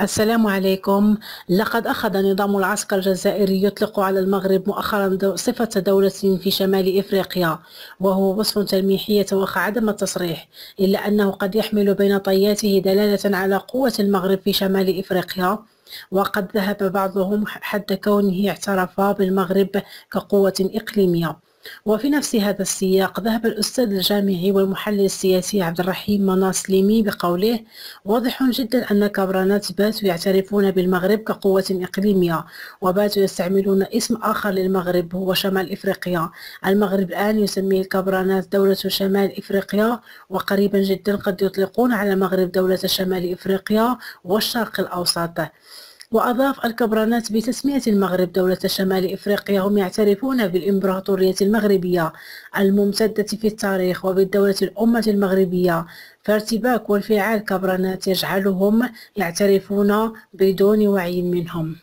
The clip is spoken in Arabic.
السلام عليكم لقد أخذ نظام العسكر الجزائري يطلق على المغرب مؤخرا صفة دولة في شمال إفريقيا وهو وصف تلميحي يتوقع عدم التصريح إلا أنه قد يحمل بين طياته دلالة على قوة المغرب في شمال إفريقيا وقد ذهب بعضهم حتى كونه اعترف بالمغرب كقوة إقليمية وفي نفس هذا السياق ذهب الأستاذ الجامعي والمحلل السياسي عبد الرحيم مناص ليمي بقوله واضح جدا أن كبرانات باتوا يعترفون بالمغرب كقوة إقليمية وباتوا يستعملون اسم آخر للمغرب هو شمال إفريقيا المغرب الآن يسميه الكبرانات دولة شمال إفريقيا وقريبا جدا قد يطلقون على المغرب دولة شمال إفريقيا والشرق الأوسط وأضاف الكبرانات بتسمية المغرب دولة شمال إفريقيا هم يعترفون بالإمبراطورية المغربية الممتدة في التاريخ وبالدولة الأمة المغربية فارتباك وانفعال كبرانات يجعلهم يعترفون بدون وعي منهم